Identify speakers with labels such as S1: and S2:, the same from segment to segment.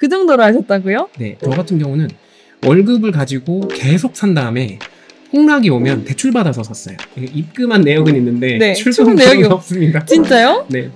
S1: 그 정도로 하셨다고요?
S2: 네. 저 같은 경우는 월급을 가지고 계속 산 다음에 폭락이 오면 대출받아서 샀어요. 입금한 내역은 있는데 네, 출금 내역이 없습니다. 진짜요? 네.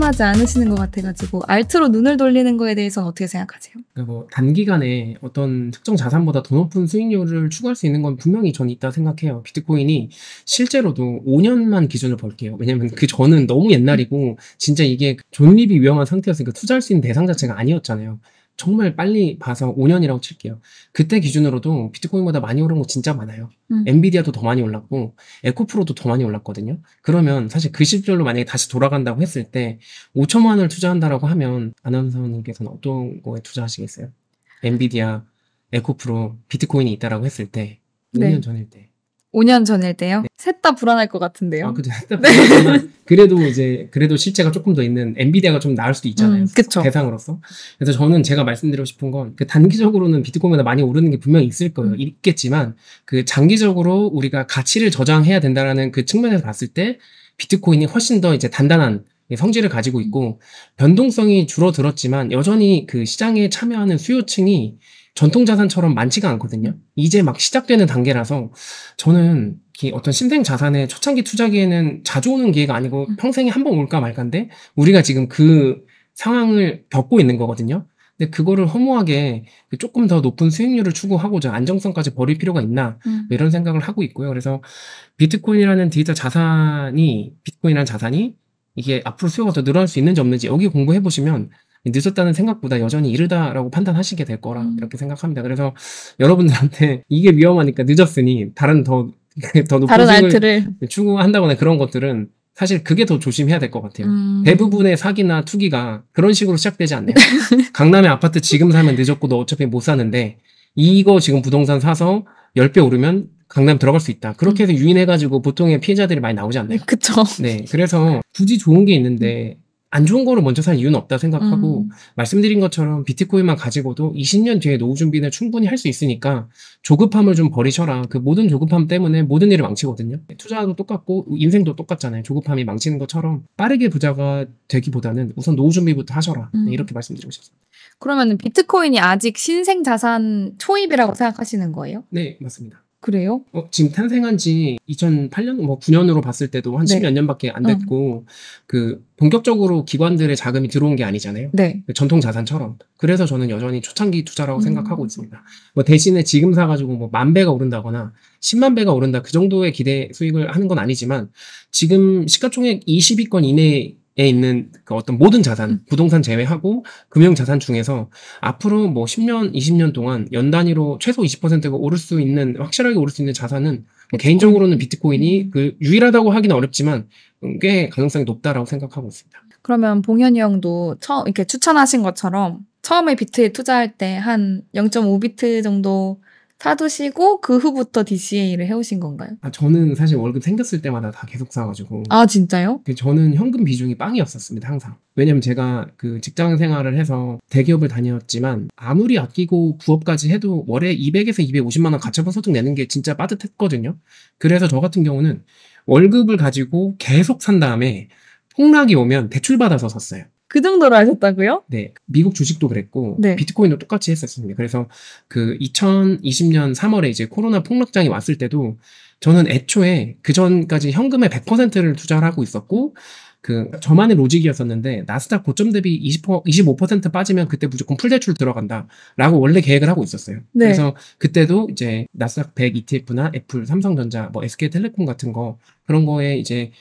S1: 공감하지 않으시는 것 같아가지고 알트로 눈을 돌리는 거에 대해서는 어떻게 생각하세요?
S2: 그러니까 뭐 단기간에 어떤 특정 자산보다 더 높은 수익률을 추구할 수 있는 건 분명히 전 있다 생각해요. 비트코인이 실제로도 5년만 기준을 볼게요. 왜냐면 그 전은 너무 옛날이고 진짜 이게 존립이 위험한 상태였으니까 투자할 수 있는 대상 자체가 아니었잖아요. 정말 빨리 봐서 5년이라고 칠게요. 그때 기준으로도 비트코인보다 많이 오른 거 진짜 많아요. 음. 엔비디아도 더 많이 올랐고 에코프로도 더 많이 올랐거든요. 그러면 사실 그 시절로 만약에 다시 돌아간다고 했을 때 5천만 원을 투자한다라고 하면 아나운서님께서는 어떤 거에 투자하시겠어요? 엔비디아, 에코프로, 비트코인이 있다라고 했을 때 5년 네. 전일 때
S1: 5년 전일 때요? 네. 셋다 불안할 것 같은데요. 아, 그죠. 셋다 불안
S2: 네. 그래도 이제 그래도 실제가 조금 더 있는 엔비디아가 좀 나을 수도 있잖아요. 음, 그쵸. 대상으로서. 그래서 저는 제가 말씀드리고 싶은 건 그 단기적으로는 비트코인보다 많이 오르는 게 분명히 있을 거예요. 음. 있겠지만 그 장기적으로 우리가 가치를 저장해야 된다라는 그 측면에서 봤을 때 비트코인이 훨씬 더 이제 단단한 성질을 가지고 있고 변동성이 줄어들었지만 여전히 그 시장에 참여하는 수요층이 전통 자산처럼 많지가 않거든요. 이제 막 시작되는 단계라서 저는 어떤 신생 자산의 초창기 투자기에는 자주 오는 기회가 아니고 음. 평생에 한 번 올까 말까인데 우리가 지금 그 상황을 겪고 있는 거거든요. 근데 그거를 허무하게 그 조금 더 높은 수익률을 추구하고자 안정성까지 버릴 필요가 있나 음. 뭐 이런 생각을 하고 있고요. 그래서 비트코인이라는 디지털 자산이 비트코인이라는 자산이 이게 앞으로 수요가 더 늘어날 수 있는지 없는지 여기 공부해 보시면 늦었다는 생각보다 여전히 이르다라고 판단하시게 될 거라 음. 이렇게 생각합니다. 그래서 여러분들한테 이게 위험하니까 늦었으니 다른 더더 높은 다른 알트를 추구한다거나 그런 것들은 사실 그게 더 조심해야 될 것 같아요. 음. 대부분의 사기나 투기가 그런 식으로 시작되지 않나요? 강남의 아파트 지금 사면 늦었고 너 어차피 못 사는데 이거 지금 부동산 사서 10배 오르면 강남 들어갈 수 있다. 그렇게 해서 음. 유인해가지고 보통의 피해자들이 많이 나오지 않나요? 그쵸. 네. 그래서 굳이 좋은 게 있는데 안 좋은 거를 먼저 살 이유는 없다 생각하고 음. 말씀드린 것처럼 비트코인만 가지고도 20년 뒤에 노후 준비는 충분히 할 수 있으니까 조급함을 좀 버리셔라. 그 모든 조급함 때문에 모든 일을 망치거든요. 투자도 똑같고 인생도 똑같잖아요. 조급함이 망치는 것처럼 빠르게 부자가 되기보다는 우선 노후 준비부터 하셔라. 네, 음. 이렇게 말씀드리고 싶습니다.
S1: 그러면 비트코인이 아직 신생 자산 초입이라고 생각하시는 거예요?
S2: 네, 맞습니다. 그래요? 어, 지금 탄생한 지 2008년, 뭐 9년으로 봤을 때도 한 10몇 년밖에 안 됐고, 어. 그, 본격적으로 기관들의 자금이 들어온 게 아니잖아요. 네. 그 전통 자산처럼. 그래서 저는 여전히 초창기 투자라고 음. 생각하고 있습니다. 뭐 대신에 지금 사가지고 뭐 만 배가 오른다거나 10만 배가 오른다 그 정도의 기대 수익을 하는 건 아니지만, 지금 시가총액 20위권 이내에 있는 그 어떤 모든 자산, 음. 부동산 제외하고 금융 자산 중에서 앞으로 뭐 10년, 20년 동안 연 단위로 최소 20%가 오를 수 있는 확실하게 오를 수 있는 자산은 뭐 개인적으로는 비트코인이 그 유일하다고 하기는 어렵지만 꽤 가능성이 높다라고 생각하고 있습니다.
S1: 그러면 봉현이 형도 처음 이렇게 추천하신 것처럼 처음에 비트에 투자할 때 한 0.5비트 정도 사두시고 그 후부터 DCA를 해오신 건가요?
S2: 아, 저는 사실 월급 생겼을 때마다 다 계속 사가지고. 아, 진짜요? 그 저는 현금 비중이 빵이었었습니다, 항상. 왜냐면 제가 그 직장 생활을 해서 대기업을 다녔지만 아무리 아끼고 부업까지 해도 월에 200에서 250만원 가처분 소득 내는 게 진짜 빠듯했거든요. 그래서 저 같은 경우는 월급을 가지고 계속 산 다음에 폭락이 오면 대출받아서 샀어요. 그 정도로 하셨다고요? 네. 미국 주식도 그랬고 네. 비트코인도 똑같이 했었습니다. 그래서 그 2020년 3월에 이제 코로나 폭락장이 왔을 때도 저는 애초에 그 전까지 현금의 100%를 투자를 하고 있었고 그 저만의 로직이었었는데 나스닥 고점 대비 20% 25% 빠지면 그때 무조건 풀 대출 들어간다라고 원래 계획을 하고 있었어요. 네. 그래서 그때도 이제 나스닥 100 ETF나 애플, 삼성전자, 뭐 SK텔레콤 같은 거 그런 거에 이제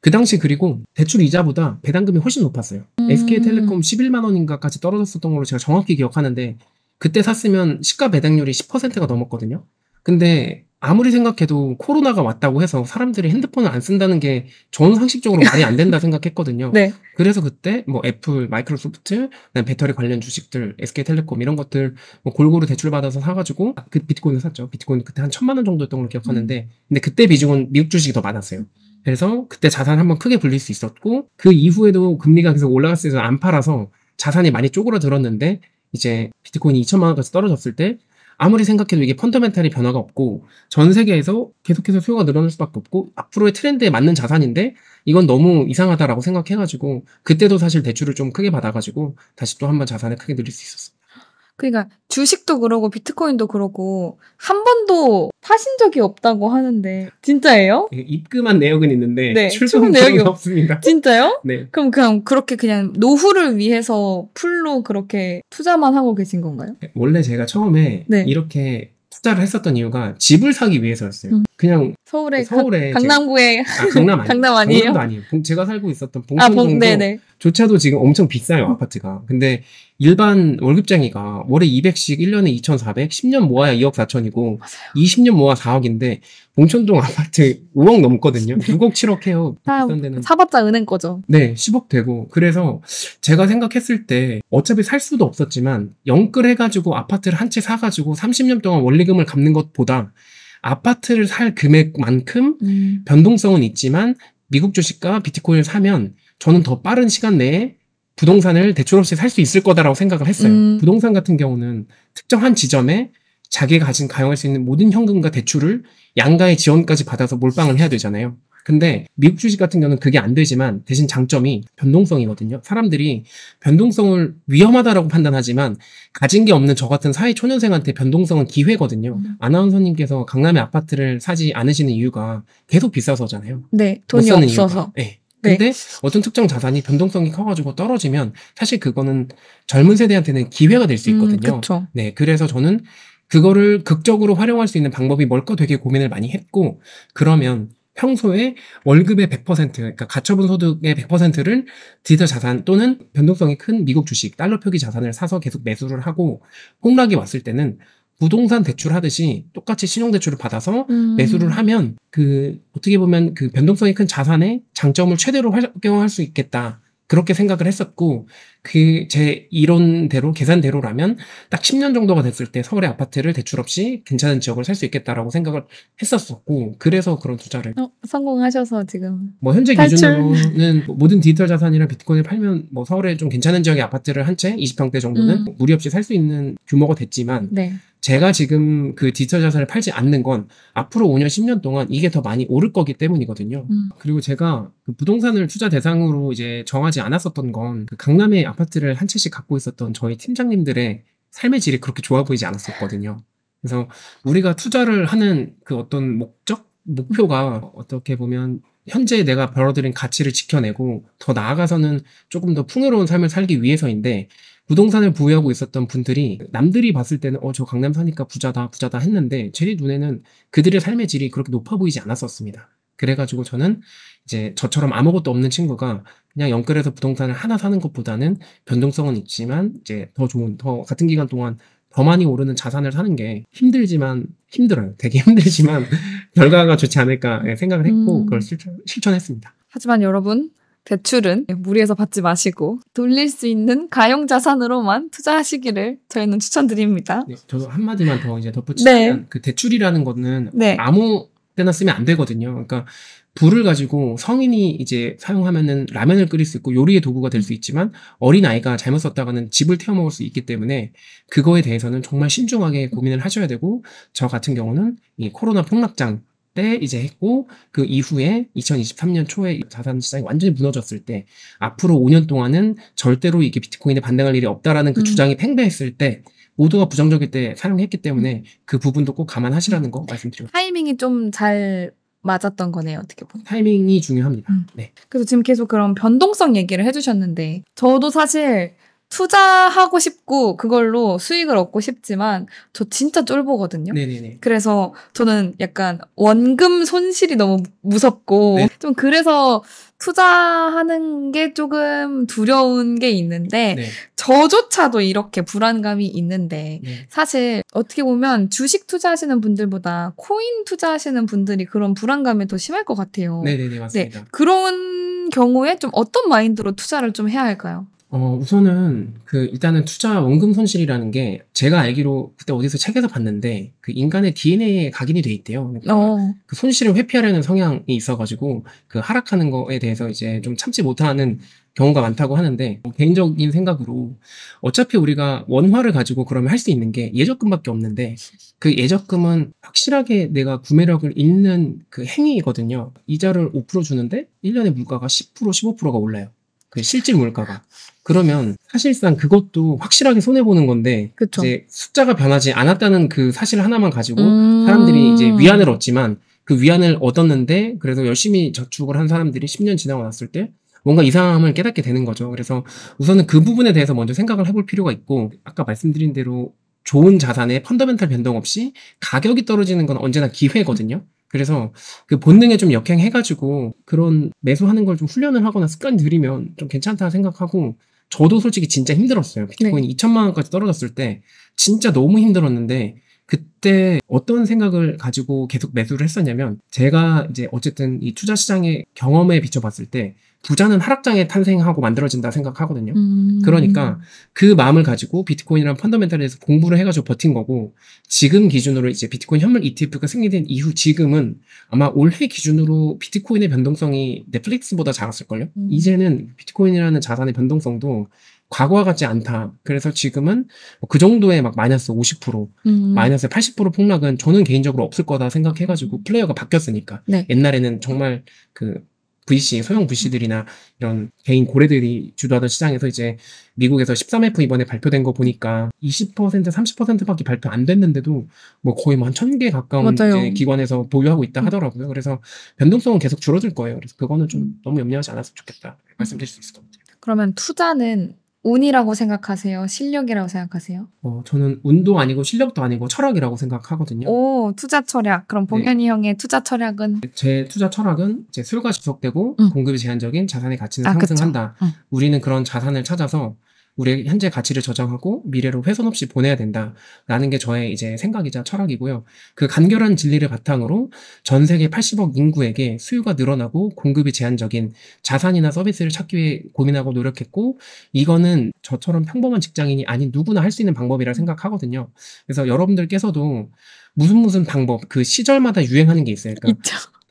S2: 그 당시 그리고 대출 이자보다 배당금이 훨씬 높았어요. 음. SK텔레콤 11만 원인가까지 떨어졌었던 걸로 제가 정확히 기억하는데 그때 샀으면 시가 배당률이 10%가 넘었거든요. 근데 아무리 생각해도 코로나가 왔다고 해서 사람들이 핸드폰을 안 쓴다는 게 저는 상식적으로 말이 안 된다 생각했거든요. 네. 그래서 그때 뭐 애플, 마이크로소프트, 배터리 관련 주식들, SK텔레콤 이런 것들 뭐 골고루 대출받아서 사가지고 그 비트코인을 샀죠. 비트코인 그때 한 천만 원 정도였던 걸로 기억하는데 음. 근데 그때 비중은 미국 주식이 더 많았어요. 그래서 그때 자산 을 한번 크게 불릴 수 있었고 그 이후에도 금리가 계속 올라갔을 때안 팔아서 자산이 많이 쪼그라들었는데 이제 비트코인이 2천만 원까지 떨어졌을 때 아무리 생각해도 이게 펀더멘탈이 변화가 없고 전 세계에서 계속해서 수요가 늘어날 수밖에 없고 앞으로의 트렌드에 맞는 자산인데 이건 너무 이상하다라고 생각해가지고 그때도 사실 대출을 좀 크게 받아가지고 다시 또 한 번 자산을 크게 늘릴 수 있었어.
S1: 그러니까 주식도 그러고 비트코인도 그러고 한 번도 파신 적이 없다고 하는데 진짜예요?
S2: 입금한 내역은 있는데 네, 출금 내역이 없습니다. 진짜요? 네.
S1: 그럼 그냥 그렇게 그냥 노후를 위해서 풀로 그렇게 투자만 하고 계신 건가요?
S2: 원래 제가 처음에 네. 이렇게 투자를 했었던 이유가 집을 사기 위해서였어요. 음. 그냥
S1: 서울에, 서울에 강, 남구에 아, 강남 아니에요. 강남 아니에요? 강남도 아니에요.
S2: 제가 살고 있었던 봉천동도 아, 조차도 지금 엄청 비싸요 음. 아파트가. 근데 일반 월급쟁이가 월에 200씩 1년에 2,400, 10년 모아야 2억 4천이고 20년 모아 4억인데 봉천동 아파트 5억 넘거든요. 6억 7억 해요.
S1: 아, 비싼 데는. 사봤자 은행 거죠.
S2: 네, 10억 되고. 그래서 제가 생각했을 때 어차피 살 수도 없었지만 영끌 해가지고 아파트를 한 채 사가지고 30년 동안 원리금을 갚는 것보다 아파트를 살 금액만큼 음. 변동성은 있지만 미국 주식과 비트코인을 사면 저는 더 빠른 시간 내에 부동산을 대출 없이 살 수 있을 거다라고 생각을 했어요. 음. 부동산 같은 경우는 특정한 지점에 자기가 가진 가용할 수 있는 모든 현금과 대출을 양가의 지원까지 받아서 몰빵을 해야 되잖아요. 근데 미국 주식 같은 경우는 그게 안 되지만 대신 장점이 변동성이거든요. 사람들이 변동성을 위험하다라고 판단하지만 가진 게 없는 저 같은 사회 초년생한테 변동성은 기회거든요. 음. 아나운서님께서 강남에 아파트를 사지 않으시는 이유가 계속 비싸서잖아요.
S1: 네, 돈이 없어서.
S2: 네. 네. 근데 네. 어떤 특정 자산이 변동성이 커가지고 떨어지면 사실 그거는 젊은 세대한테는 기회가 될수 음, 있거든요. 음, 네, 그래서 저는 그거를 극적으로 활용할 수 있는 방법이 뭘까 되게 고민을 많이 했고 그러면 평소에 월급의 100% 그러니까 가처분 소득의 100%를 디지털 자산 또는 변동성이 큰 미국 주식 달러 표기 자산을 사서 계속 매수를 하고 폭락이 왔을 때는 부동산 대출 하듯이 똑같이 신용 대출을 받아서 음. 매수를 하면 그 어떻게 보면 그 변동성이 큰 자산의 장점을 최대로 활용할 수 있겠다. 그렇게 생각을 했었고 그 제 이론대로 계산대로라면 딱 10년 정도가 됐을 때 서울의 아파트를 대출 없이 괜찮은 지역을 살 수 있겠다라고 생각을 했었었고 그래서 그런 투자를
S1: 어, 성공하셔서 지금
S2: 뭐 현재 탈출. 기준으로는 뭐 모든 디지털 자산이나 비트코인을 팔면 뭐 서울에 좀 괜찮은 지역의 아파트를 한 채 20평대 정도는 음. 무리 없이 살 수 있는 규모가 됐지만 네. 제가 지금 그 디지털 자산을 팔지 않는 건 앞으로 5년, 10년 동안 이게 더 많이 오를 거기 때문이거든요. 음. 그리고 제가 그 부동산을 투자 대상으로 이제 정하지 않았었던 건그강남에 아파트를 한 채씩 갖고 있었던 저희 팀장님들의 삶의 질이 그렇게 좋아 보이지 않았었거든요. 그래서 우리가 투자를 하는 그 어떤 목적, 목표가 어떻게 보면 현재 내가 벌어들인 가치를 지켜내고 더 나아가서는 조금 더 풍요로운 삶을 살기 위해서인데 부동산을 부여하고 있었던 분들이 남들이 봤을 때는 어 저 강남 사니까 부자다 부자다 했는데 제 눈에는 그들의 삶의 질이 그렇게 높아 보이지 않았었습니다. 그래가지고 저는 이제 저처럼 아무것도 없는 친구가 그냥 영끌에서 부동산을 하나 사는 것보다는 변동성은 있지만 이제 더 좋은 더 같은 기간 동안 더 많이 오르는 자산을 사는 게 힘들지만 힘들어요. 되게 힘들지만 결과가 좋지 않을까 예, 생각을 했고 음. 그걸 실천, 실천했습니다.
S1: 하지만 여러분 대출은 무리해서 받지 마시고 돌릴 수 있는 가용 자산으로만 투자하시기를 저희는 추천드립니다. 네,
S2: 저도 한마디만 더 이제 덧붙이면 네. 그 대출이라는 거는 네. 아무 때나 쓰면 안 되거든요. 그러니까 불을 가지고 성인이 이제 사용하면은 라면을 끓일 수 있고 요리의 도구가 될 수 있지만 어린 아이가 잘못 썼다가는 집을 태워 먹을 수 있기 때문에 그거에 대해서는 정말 신중하게 고민을 하셔야 되고 저 같은 경우는 이 코로나 폭락장 때 이제 했고 그 이후에 2023년 초에 자산 시장이 완전히 무너졌을 때 앞으로 5년 동안은 절대로 이게 비트코인에 반등할 일이 없다라는 그 음. 주장이 팽배했을 때 모두가 부정적일 때 사용했기 때문에 음. 그 부분도 꼭 감안하시라는 거말씀드리요
S1: 타이밍이 좀잘 맞았던 거네요, 어떻게 보면.
S2: 타이밍이 중요합니다. 음. 네.
S1: 그래서 지금 계속 그런 변동성 얘기를 해주셨는데, 저도 사실 투자하고 싶고 그걸로 수익을 얻고 싶지만 저 진짜 쫄보거든요. 네네네. 그래서 저는 약간 원금 손실이 너무 무섭고 네. 좀 그래서 투자하는 게 조금 두려운 게 있는데 네. 저조차도 이렇게 불안감이 있는데 네. 사실 어떻게 보면 주식 투자하시는 분들보다 코인 투자하시는 분들이 그런 불안감이 더 심할 것 같아요. 네네네 네. 맞습니다. 그런 경우에 좀 어떤 마인드로 투자를 좀 해야 할까요?
S2: 어, 우선은 그 일단은 투자 원금 손실이라는 게 제가 알기로 그때 어디서 책에서 봤는데 그 인간의 DNA에 각인이 돼 있대요. 그러니까 어. 그 손실을 회피하려는 성향이 있어가지고 그 하락하는 거에 대해서 이제 좀 참지 못하는 경우가 많다고 하는데 뭐 개인적인 생각으로 어차피 우리가 원화를 가지고 그러면 할 수 있는 게 예적금밖에 없는데 그 예적금은 확실하게 내가 구매력을 잃는 그 행위거든요. 이자를 5% 주는데 1년에 물가가 10% 15%가 올라요. 그 실질 물가가. 그러면 사실상 그것도 확실하게 손해 보는 건데 그쵸. 이제 숫자가 변하지 않았다는 그 사실 하나만 가지고 음... 사람들이 이제 위안을 얻지만 그 위안을 얻었는데 그래서 열심히 저축을 한 사람들이 10년 지나고 났을 때 뭔가 이상함을 깨닫게 되는 거죠. 그래서 우선은 그 부분에 대해서 먼저 생각을 해볼 필요가 있고 아까 말씀드린 대로 좋은 자산의 펀더멘탈 변동 없이 가격이 떨어지는 건 언제나 기회거든요. 그래서 그 본능에 좀 역행해가지고 그런 매수하는 걸 좀 훈련을 하거나 습관이 들이면 좀 괜찮다 생각하고 저도 솔직히 진짜 힘들었어요. 비트코인이 네. 2천만 원까지 떨어졌을 때 진짜 너무 힘들었는데 그때 어떤 생각을 가지고 계속 매수를 했었냐면 제가 이제 어쨌든 이 투자 시장의 경험에 비춰봤을 때 부자는 하락장에 탄생하고 만들어진다 생각하거든요. 음. 그러니까 그 마음을 가지고 비트코인이란 펀더멘탈에 서 공부를 해가지고 버틴 거고 지금 기준으로 이제 비트코인 현물 ETF가 승리된 이후 지금은 아마 올해 기준으로 비트코인의 변동성이 넷플릭스보다 작았을걸요. 음. 이제는 비트코인이라는 자산의 변동성도 과거와 같지 않다. 그래서 지금은 뭐 그 정도의 막 마이너스 50%, 음. 마이너스 80% 폭락은 저는 개인적으로 없을 거다 생각해가지고 플레이어가 바뀌었으니까. 네. 옛날에는 정말 그 VC, 소형 VC들이나 이런 개인 고래들이 주도하던 시장에서 이제 미국에서 13F 이번에 발표된 거 보니까 20% 30%밖에 발표 안 됐는데도 뭐 거의 뭐한 1000개 가까운 기관에서 보유하고 있다 하더라고요. 그래서 변동성은 계속 줄어들 거예요. 그래서 그거는 좀 너무 염려하지 않았으면 좋겠다. 말씀드릴 수 있을 것 같아요.
S1: 그러면 투자는 운이라고 생각하세요? 실력이라고 생각하세요?
S2: 어, 저는 운도 아니고 실력도 아니고 철학이라고 생각하거든요.
S1: 오, 투자 철학. 그럼 네. 봉현이 네. 형의 투자 철학은?
S2: 제 투자 철학은 이제 수요가 속되고 응. 공급이 제한적인 자산의 가치는 아, 상승한다. 응. 우리는 그런 자산을 찾아서 우리의 현재 가치를 저장하고 미래로 훼손 없이 보내야 된다라는 게 저의 이제 생각이자 철학이고요. 그 간결한 진리를 바탕으로 전 세계 80억 인구에게 수요가 늘어나고 공급이 제한적인 자산이나 서비스를 찾기 위해 고민하고 노력했고 이거는 저처럼 평범한 직장인이 아닌 누구나 할 수 있는 방법이라 생각하거든요. 그래서 여러분들께서도 무슨 무슨 방법 그 시절마다 유행하는 게 있어요. 그러니까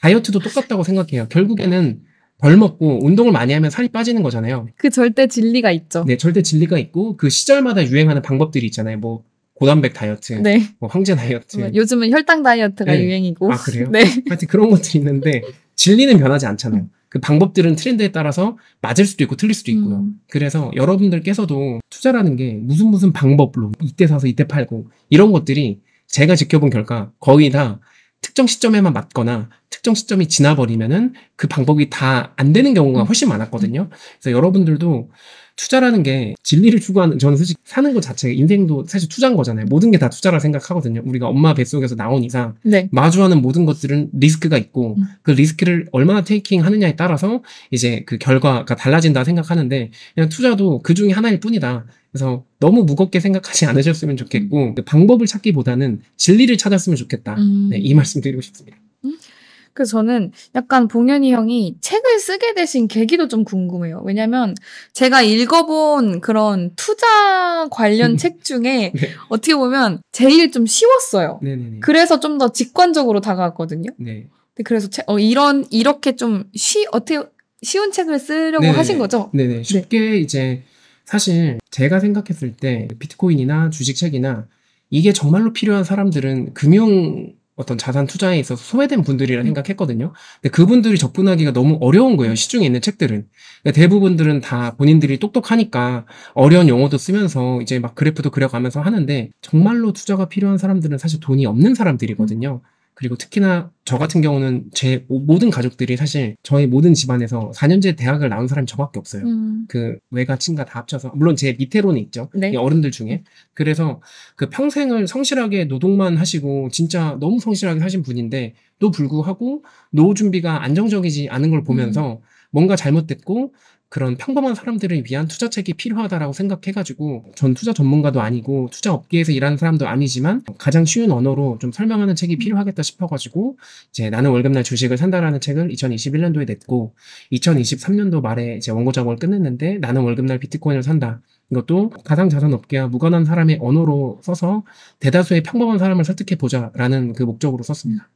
S2: 다이어트도 똑같다고 생각해요. 결국에는 덜 먹고 운동을 많이 하면 살이 빠지는 거잖아요.
S1: 그 절대 진리가 있죠. 네,
S2: 절대 진리가 있고 그 시절마다 유행하는 방법들이 있잖아요. 뭐 고단백 다이어트, 네. 뭐 황제 다이어트. 뭐
S1: 요즘은 혈당 다이어트가 네. 유행이고. 아 그래요? 네.
S2: 하여튼 그런 것들이 있는데 진리는 변하지 않잖아요. 음. 그 방법들은 트렌드에 따라서 맞을 수도 있고 틀릴 수도 있고요. 음. 그래서 여러분들께서도 투자라는 게 무슨 무슨 방법으로 이때 사서 이때 팔고 이런 것들이 제가 지켜본 결과 거의 다 특정 시점에만 맞거나 특정 시점이 지나버리면은 그 방법이 다 안 되는 경우가 훨씬 많았거든요. 그래서 여러분들도 투자라는 게 진리를 추구하는 저는 솔직히 사는 것 자체가 인생도 사실 투자인 거잖아요. 모든 게 다 투자라 생각하거든요. 우리가 엄마 뱃속에서 나온 이상 네. 마주하는 모든 것들은 리스크가 있고 음. 그 리스크를 얼마나 테이킹 하느냐에 따라서 이제 그 결과가 달라진다 생각하는데 그냥 투자도 그 중에 하나일 뿐이다. 그래서 너무 무겁게 생각하지 않으셨으면 좋겠고 음. 그 방법을 찾기보다는 진리를 찾았으면 좋겠다. 음. 네, 이 말씀 드리고 싶습니다.
S1: 음? 그래서 저는 약간 봉현이 형이 책을 쓰게 되신 계기도 좀 궁금해요. 왜냐면 제가 읽어본 그런 투자 관련 음. 책 중에 네. 어떻게 보면 제일 좀 쉬웠어요. 네네네. 그래서 좀 더 직관적으로 다가왔거든요. 네. 그래서 책, 어, 이런 이렇게 좀 쉬 어떻게 쉬운 책을 쓰려고 네네 하신 거죠? 네네
S2: 네. 쉽게 네. 이제 사실 제가 생각했을 때 비트코인이나 주식책이나 이게 정말로 필요한 사람들은 금융 어떤 자산 투자에 있어서 소외된 분들이라 생각했거든요. 근데 그분들이 접근하기가 너무 어려운 거예요. 시중에 있는 책들은. 그러니까 대부분들은 다 본인들이 똑똑하니까 어려운 용어도 쓰면서 이제 막 그래프도 그려가면서 하는데 정말로 투자가 필요한 사람들은 사실 돈이 없는 사람들이거든요. 음. 그리고 특히나 저 같은 경우는 제 모든 가족들이 사실 저희 모든 집안에서 4년제 대학을 나온 사람이 저밖에 없어요. 음. 그 외가 친가 다 합쳐서 물론 제 밑에로는 있죠. 네. 어른들 중에 그래서 그 평생을 성실하게 노동만 하시고 진짜 너무 성실하게 사신 분인데 또 불구하고 노후 준비가 안정적이지 않은 걸 보면서 음. 뭔가 잘못됐고 그런 평범한 사람들을 위한 투자책이 필요하다라고 생각해가지고 전 투자 전문가도 아니고 투자 업계에서 일하는 사람도 아니지만 가장 쉬운 언어로 좀 설명하는 책이 음. 필요하겠다 싶어가지고 이제 나는 월급날 주식을 산다라는 책을 2021년도에 냈고 2023년도 말에 이제 원고 작업을 끝냈는데 나는 월급날 비트코인을 산다. 이것도 가상 자산 업계와 무관한 사람의 언어로 써서 대다수의 평범한 사람을 설득해 보자라는 그 목적으로 썼습니다.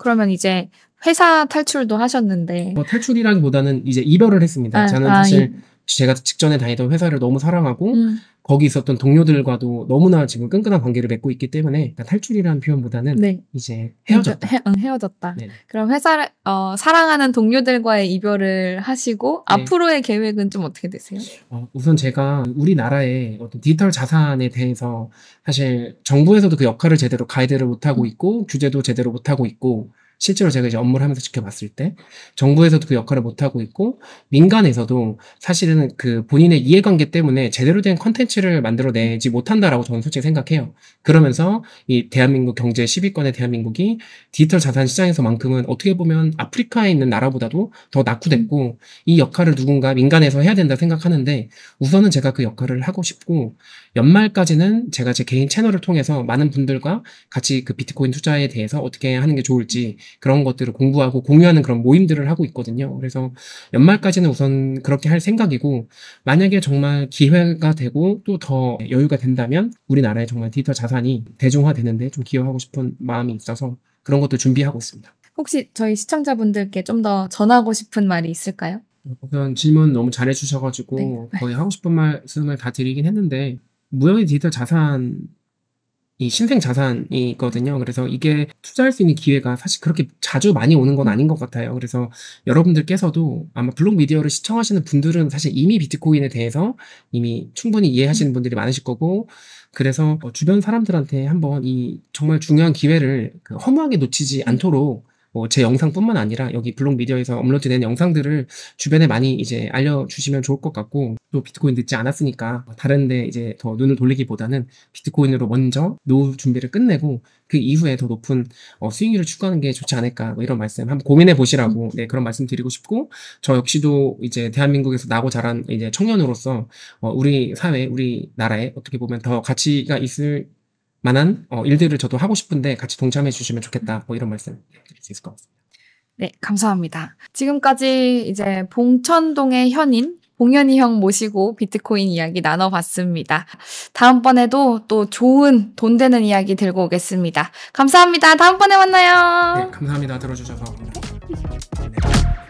S1: 그러면 이제 회사 탈출도 하셨는데
S2: 뭐 탈출이라기보다는 이제 이별을 했습니다. 네. 아, 저는 사실 아, 제가 직전에 다니던 회사를 너무 사랑하고 음. 거기 있었던 동료들과도 너무나 지금 끈끈한 관계를 맺고 있기 때문에 탈출이라는 표현보다는 네. 이제 헤어졌다.
S1: 헤, 응, 헤어졌다. 네네. 그럼 회사를 어, 사랑하는 동료들과의 이별을 하시고 네. 앞으로의 계획은 좀 어떻게 되세요?
S2: 어, 우선 제가 우리나라의 어떤 디지털 자산에 대해서 사실 정부에서도 그 역할을 제대로 가이드를 못하고 음. 있고 규제도 제대로 못하고 있고 실제로 제가 이제 업무를 하면서 지켜봤을 때 정부에서도 그 역할을 못 하고 있고 민간에서도 사실은 그 본인의 이해관계 때문에 제대로 된 컨텐츠를 만들어내지 못한다라고 저는 솔직히 생각해요. 그러면서 이 대한민국 경제 10위권의 대한민국이 디지털 자산 시장에서만큼은 어떻게 보면 아프리카에 있는 나라보다도 더 낙후됐고 이 역할을 누군가 민간에서 해야 된다 생각하는데 우선은 제가 그 역할을 하고 싶고 연말까지는 제가 제 개인 채널을 통해서 많은 분들과 같이 그 비트코인 투자에 대해서 어떻게 하는 게 좋을지 그런 것들을 공부하고 공유하는 그런 모임들을 하고 있거든요. 그래서 연말까지는 우선 그렇게 할 생각이고 만약에 정말 기회가 되고 또 더 여유가 된다면 우리나라의 정말 디지털 자산이 대중화되는데 좀 기여하고 싶은 마음이 있어서 그런 것도 준비하고 있습니다.
S1: 혹시 저희 시청자분들께 좀 더 전하고 싶은 말이 있을까요?
S2: 우선 질문 너무 잘해주셔가지고 네. 거의 하고 싶은 말씀을 다 드리긴 했는데 무형의 디지털 자산 이 신생 자산이거든요. 그래서 이게 투자할 수 있는 기회가 사실 그렇게 자주 많이 오는 건 아닌 것 같아요. 그래서 여러분들께서도 아마 블록 미디어를 시청하시는 분들은 사실 이미 비트코인에 대해서 이미 충분히 이해하시는 분들이 많으실 거고, 그래서 어, 주변 사람들한테 한번 이 정말 중요한 기회를 그 허무하게 놓치지 않도록 뭐제 영상뿐만 아니라 여기 블록 미디어에서 업로드된 영상들을 주변에 많이 이제 알려주시면 좋을 것 같고 또 비트코인 늦지 않았으니까 다른데 이제 더 눈을 돌리기보다는 비트코인으로 먼저 노후 준비를 끝내고 그 이후에 더 높은 어, 수익률을 추구하는 게 좋지 않을까 뭐 이런 말씀 한번 고민해 보시라고 네 그런 말씀 드리고 싶고 저 역시도 이제 대한민국에서 나고 자란 이제 청년으로서 어, 우리 사회 우리 나라에 어떻게 보면 더 가치가 있을 만한 어, 일들을 저도 하고 싶은데 같이 동참해 주시면 좋겠다. 뭐 이런 말씀 드릴 수 있을 것 같습니다.
S1: 네, 감사합니다. 지금까지 이제 봉천동의 현인 봉현이 형 모시고 비트코인 이야기 나눠봤습니다. 다음번에도 또 좋은 돈 되는 이야기 들고 오겠습니다. 감사합니다. 다음번에 만나요.
S2: 네, 감사합니다. 들어주셔서. 네.